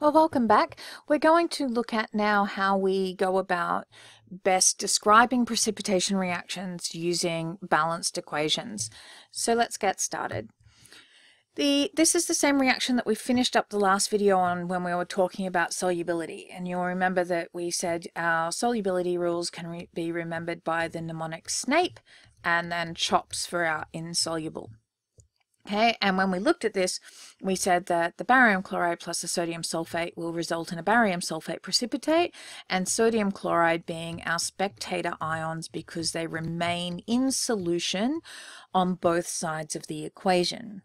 Well, welcome back. We're going to look at now how we go about best describing precipitation reactions using balanced equations. So let's get started. The, this is the same reaction that we finished up the last video on when we were talking about solubility. And you'll remember that we said our solubility rules can re be remembered by the mnemonic SNAPE and then CHOPS for our insoluble. Okay, and when we looked at this, we said that the barium chloride plus the sodium sulfate will result in a barium sulfate precipitate and sodium chloride being our spectator ions because they remain in solution on both sides of the equation.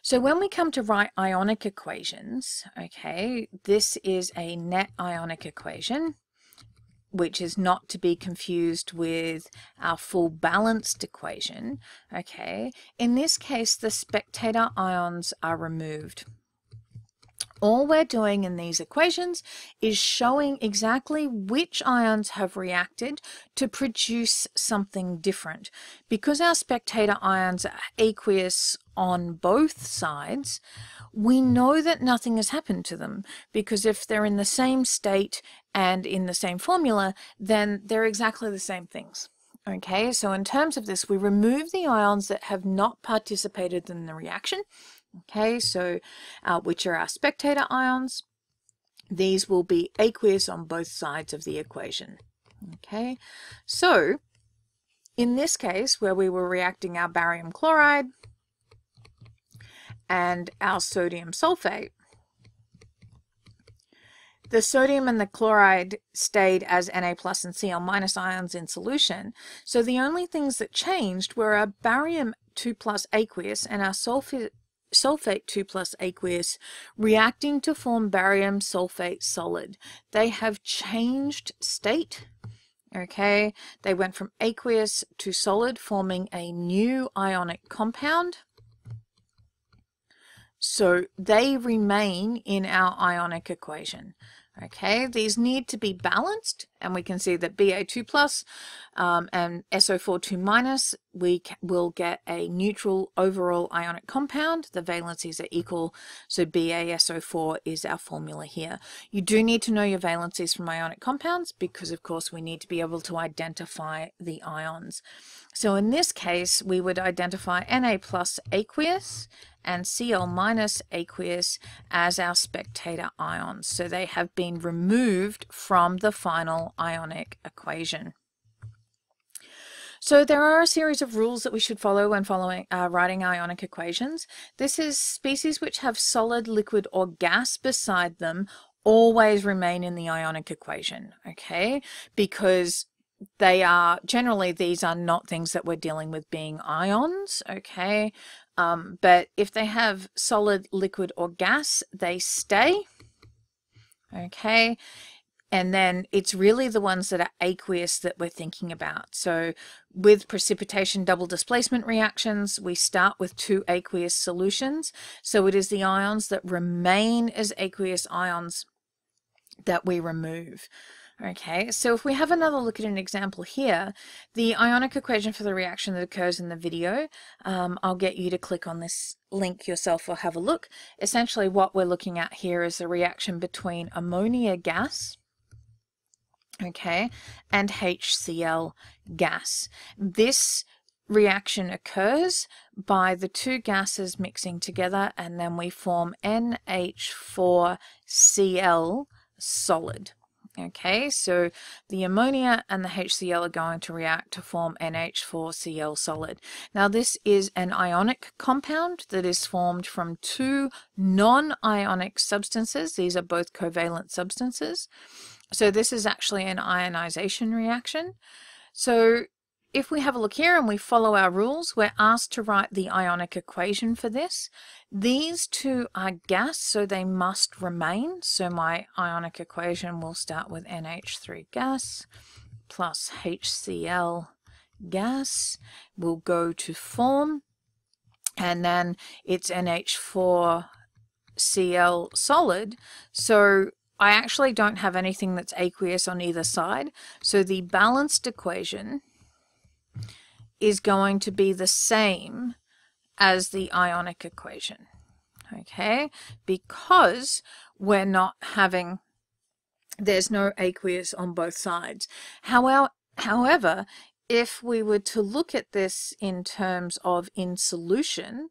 So when we come to write ionic equations, okay, this is a net ionic equation which is not to be confused with our full balanced equation, okay, in this case the spectator ions are removed. All we're doing in these equations is showing exactly which ions have reacted to produce something different. Because our spectator ions are aqueous on both sides, we know that nothing has happened to them because if they're in the same state and in the same formula, then they're exactly the same things. Okay, so in terms of this, we remove the ions that have not participated in the reaction okay, so uh, which are our spectator ions. These will be aqueous on both sides of the equation. Okay, so in this case where we were reacting our barium chloride and our sodium sulfate, the sodium and the chloride stayed as Na plus and Cl minus ions in solution, so the only things that changed were our barium 2 plus aqueous and our sulfate sulfate 2 plus aqueous reacting to form barium sulfate solid. They have changed state. Okay, they went from aqueous to solid, forming a new ionic compound. So they remain in our ionic equation. Okay, these need to be balanced, and we can see that Ba2 plus, um, and SO42 minus, we will get a neutral overall ionic compound. The valencies are equal, so BaSO4 is our formula here. You do need to know your valencies from ionic compounds because, of course, we need to be able to identify the ions. So in this case, we would identify Na plus aqueous and Cl minus aqueous as our spectator ions. So they have been removed from the final ionic equation. So there are a series of rules that we should follow when following uh, writing ionic equations. This is species which have solid, liquid or gas beside them always remain in the ionic equation, okay? Because they are generally these are not things that we're dealing with being ions okay um, but if they have solid, liquid, or gas, they stay. Okay. And then it's really the ones that are aqueous that we're thinking about. So with precipitation double displacement reactions, we start with two aqueous solutions. So it is the ions that remain as aqueous ions that we remove. Okay, so if we have another look at an example here, the ionic equation for the reaction that occurs in the video, um, I'll get you to click on this link yourself or have a look. Essentially what we're looking at here is the reaction between ammonia gas, okay, and HCl gas. This reaction occurs by the two gases mixing together and then we form NH4Cl solid. Okay, so the ammonia and the HCl are going to react to form NH4Cl solid. Now this is an ionic compound that is formed from two non-ionic substances. These are both covalent substances. So this is actually an ionization reaction. So if we have a look here and we follow our rules, we're asked to write the ionic equation for this. These two are gas, so they must remain. So my ionic equation will start with NH3 gas plus HCl gas. will go to form, and then it's NH4Cl solid. So I actually don't have anything that's aqueous on either side. So the balanced equation is going to be the same as the ionic equation, okay? Because we're not having, there's no aqueous on both sides. however, if we were to look at this in terms of in solution,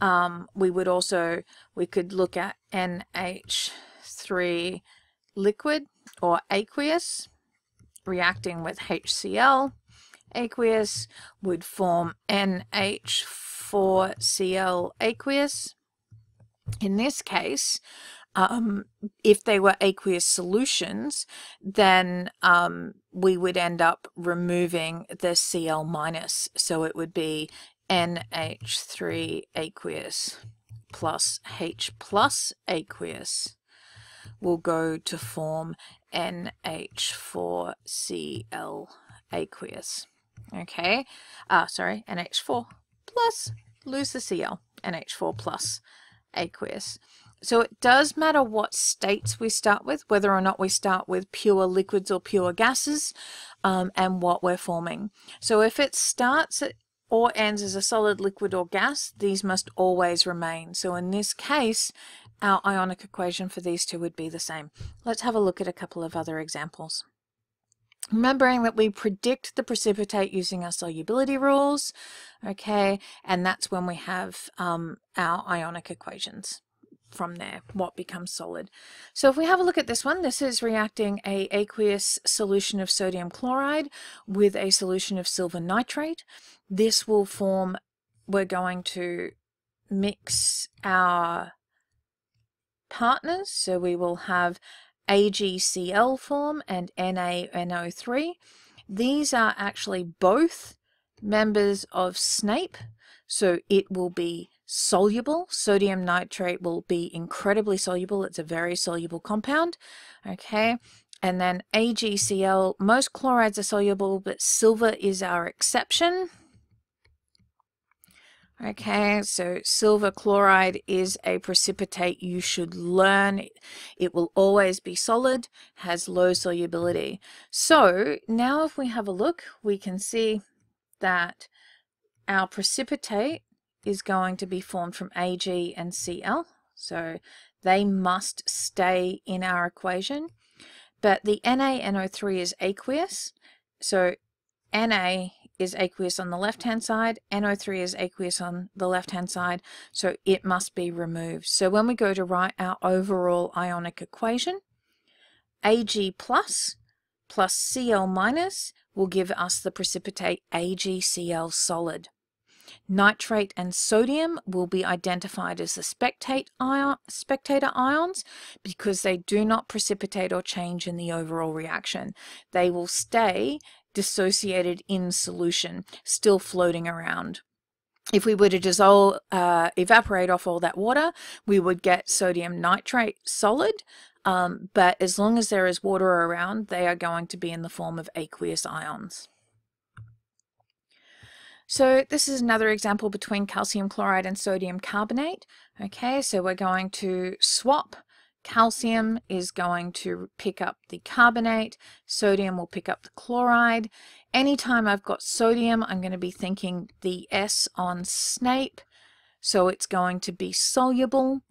um, we would also, we could look at NH3 liquid or aqueous reacting with HCl aqueous would form NH4Cl aqueous. In this case, um, if they were aqueous solutions, then um, we would end up removing the Cl minus. So it would be NH3 aqueous plus H plus aqueous will go to form NH4Cl aqueous okay? Uh, sorry, NH4 plus Cl, NH4 plus aqueous. So it does matter what states we start with, whether or not we start with pure liquids or pure gases, um, and what we're forming. So if it starts at or ends as a solid, liquid, or gas, these must always remain. So in this case, our ionic equation for these two would be the same. Let's have a look at a couple of other examples. Remembering that we predict the precipitate using our solubility rules, okay, and that's when we have um, our ionic equations from there, what becomes solid. So if we have a look at this one, this is reacting a aqueous solution of sodium chloride with a solution of silver nitrate. This will form, we're going to mix our partners, so we will have AgCl form and NaNO3. These are actually both members of SNAPE, so it will be soluble. Sodium nitrate will be incredibly soluble. It's a very soluble compound, okay? And then AgCl, most chlorides are soluble, but silver is our exception. Okay, so silver chloride is a precipitate you should learn. It will always be solid, has low solubility. So now if we have a look, we can see that our precipitate is going to be formed from Ag and Cl. So they must stay in our equation. But the NaNO3 is aqueous. So Na is aqueous on the left-hand side, NO3 is aqueous on the left-hand side, so it must be removed. So when we go to write our overall ionic equation, Ag plus plus Cl minus will give us the precipitate AgCl solid. Nitrate and sodium will be identified as the spectate ion, spectator ions because they do not precipitate or change in the overall reaction. They will stay dissociated in solution, still floating around. If we were to dissolve, uh, evaporate off all that water, we would get sodium nitrate solid, um, but as long as there is water around, they are going to be in the form of aqueous ions. So this is another example between calcium chloride and sodium carbonate. Okay, so we're going to swap Calcium is going to pick up the carbonate, sodium will pick up the chloride. Anytime I've got sodium, I'm going to be thinking the S on SNAPE, so it's going to be soluble.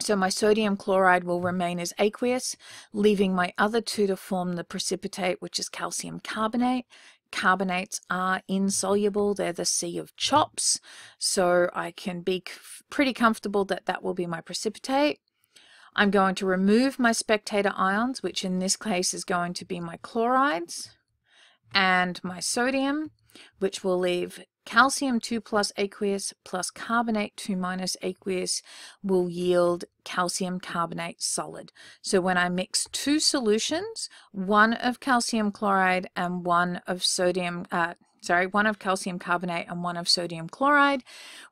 So my sodium chloride will remain as aqueous, leaving my other two to form the precipitate, which is calcium carbonate. Carbonates are insoluble, they're the sea of chops, so I can be pretty comfortable that that will be my precipitate. I'm going to remove my spectator ions, which in this case is going to be my chlorides and my sodium, which will leave calcium 2 plus aqueous plus carbonate 2 minus aqueous will yield calcium carbonate solid. So when I mix two solutions, one of calcium chloride and one of sodium, uh, sorry, one of calcium carbonate and one of sodium chloride,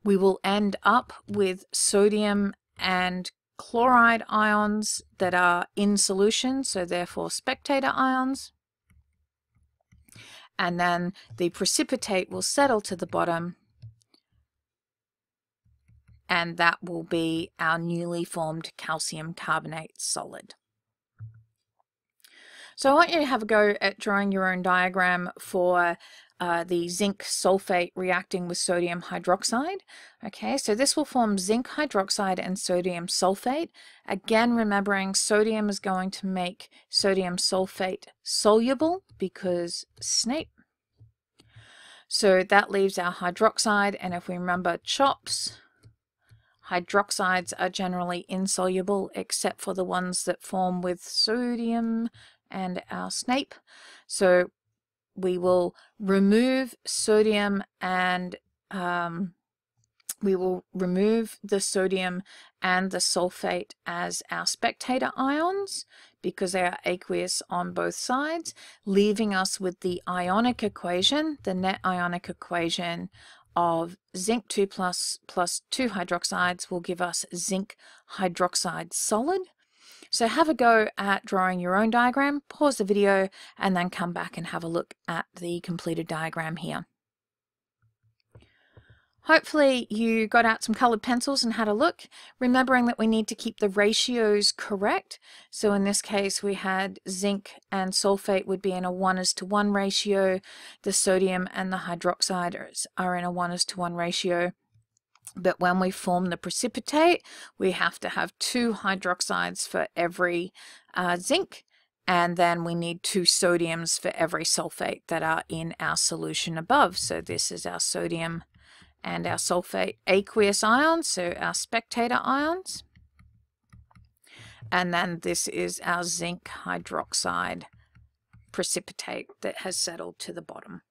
we will end up with sodium and chloride ions that are in solution, so therefore spectator ions. And then the precipitate will settle to the bottom and that will be our newly formed calcium carbonate solid. So I want you to have a go at drawing your own diagram for uh, the zinc sulfate reacting with sodium hydroxide. Okay, so this will form zinc hydroxide and sodium sulfate. Again, remembering sodium is going to make sodium sulfate soluble because Snape. So that leaves our hydroxide, and if we remember CHOPS, hydroxides are generally insoluble except for the ones that form with sodium and our Snape. So we will remove sodium and um, we will remove the sodium and the sulfate as our spectator ions because they are aqueous on both sides, leaving us with the ionic equation, the net ionic equation of zinc 2 plus plus 2 hydroxides will give us zinc hydroxide solid so have a go at drawing your own diagram, pause the video, and then come back and have a look at the completed diagram here. Hopefully you got out some coloured pencils and had a look, remembering that we need to keep the ratios correct. So in this case we had zinc and sulfate would be in a 1 is to 1 ratio, the sodium and the hydroxides are in a 1 is to 1 ratio, but when we form the precipitate, we have to have two hydroxides for every uh, zinc, and then we need two sodiums for every sulfate that are in our solution above. So this is our sodium and our sulfate aqueous ions, so our spectator ions. And then this is our zinc hydroxide precipitate that has settled to the bottom.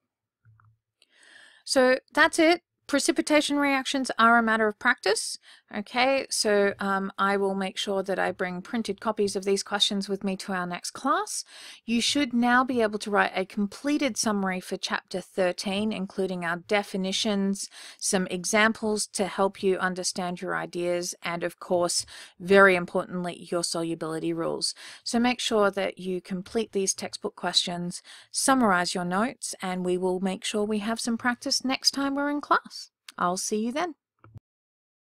So that's it precipitation reactions are a matter of practice. Okay, so um, I will make sure that I bring printed copies of these questions with me to our next class. You should now be able to write a completed summary for chapter 13, including our definitions, some examples to help you understand your ideas, and of course, very importantly, your solubility rules. So make sure that you complete these textbook questions, summarize your notes, and we will make sure we have some practice next time we're in class. I'll see you then.